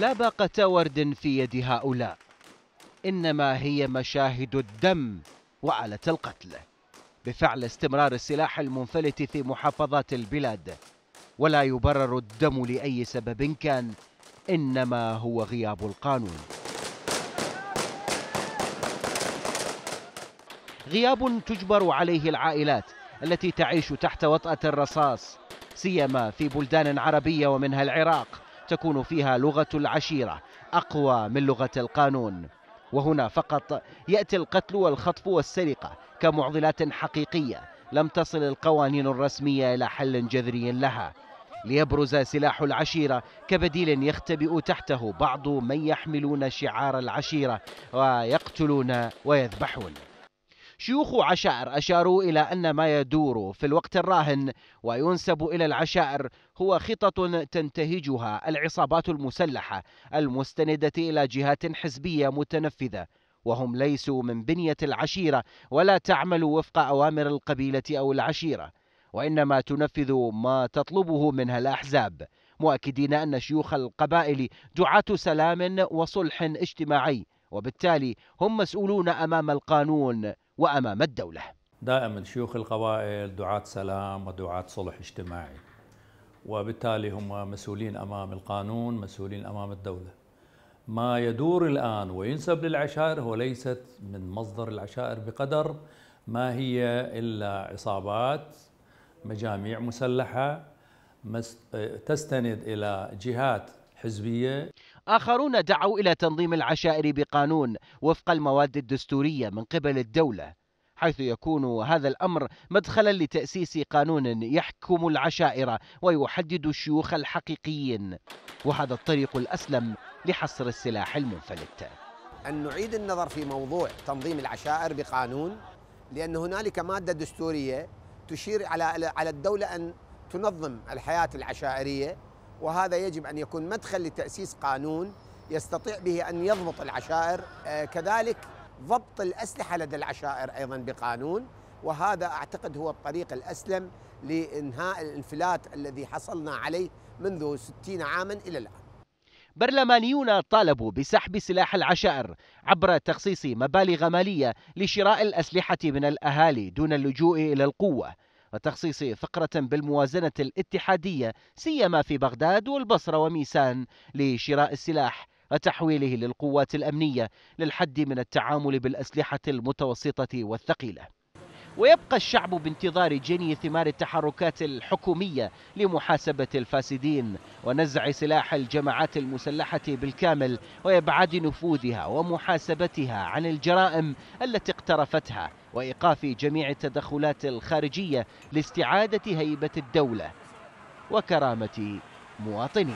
لا باقة ورد في يد هؤلاء إنما هي مشاهد الدم وآلة القتل بفعل استمرار السلاح المنفلت في محافظات البلاد ولا يبرر الدم لأي سبب كان إنما هو غياب القانون غياب تجبر عليه العائلات التي تعيش تحت وطأة الرصاص سيما في بلدان عربية ومنها العراق تكون فيها لغة العشيرة أقوى من لغة القانون وهنا فقط يأتي القتل والخطف والسرقة كمعضلات حقيقية لم تصل القوانين الرسمية إلى حل جذري لها ليبرز سلاح العشيرة كبديل يختبئ تحته بعض من يحملون شعار العشيرة ويقتلون ويذبحون شيوخ عشائر أشاروا إلى أن ما يدور في الوقت الراهن وينسب إلى العشائر هو خطط تنتهجها العصابات المسلحة المستندة إلى جهات حزبية متنفذة وهم ليسوا من بنية العشيرة ولا تعمل وفق أوامر القبيلة أو العشيرة وإنما تنفذ ما تطلبه منها الأحزاب مؤكدين أن شيوخ القبائل دعاة سلام وصلح اجتماعي وبالتالي هم مسؤولون أمام القانون وأمام الدولة دائما شيوخ القبائل دعاة سلام ودعاة صلح اجتماعي وبالتالي هم مسؤولين أمام القانون مسؤولين أمام الدولة ما يدور الآن وينسب للعشائر هو ليست من مصدر العشائر بقدر ما هي إلا عصابات مجاميع مسلحة تستند إلى جهات حزبية آخرون دعوا إلى تنظيم العشائر بقانون وفق المواد الدستورية من قبل الدولة حيث يكون هذا الأمر مدخلا لتأسيس قانون يحكم العشائر ويحدد الشيوخ الحقيقيين وهذا الطريق الأسلم لحصر السلاح المنفلت أن نعيد النظر في موضوع تنظيم العشائر بقانون لأن هنالك مادة دستورية تشير على على الدولة أن تنظم الحياة العشائرية وهذا يجب أن يكون مدخل لتأسيس قانون يستطيع به أن يضبط العشائر آه، كذلك ضبط الأسلحة لدى العشائر أيضا بقانون وهذا أعتقد هو الطريق الأسلم لإنهاء الانفلات الذي حصلنا عليه منذ ستين عاما إلى الآن برلمانيون طالبوا بسحب سلاح العشائر عبر تخصيص مبالغ مالية لشراء الأسلحة من الأهالي دون اللجوء إلى القوة وتخصيص فقرة بالموازنة الاتحادية سيما في بغداد والبصرة وميسان لشراء السلاح وتحويله للقوات الأمنية للحد من التعامل بالأسلحة المتوسطة والثقيلة ويبقى الشعب بانتظار جني ثمار التحركات الحكومية لمحاسبة الفاسدين ونزع سلاح الجماعات المسلحة بالكامل وإبعاد نفوذها ومحاسبتها عن الجرائم التي اقترفتها وإيقاف جميع التدخلات الخارجية لاستعادة هيبة الدولة وكرامة مواطنيها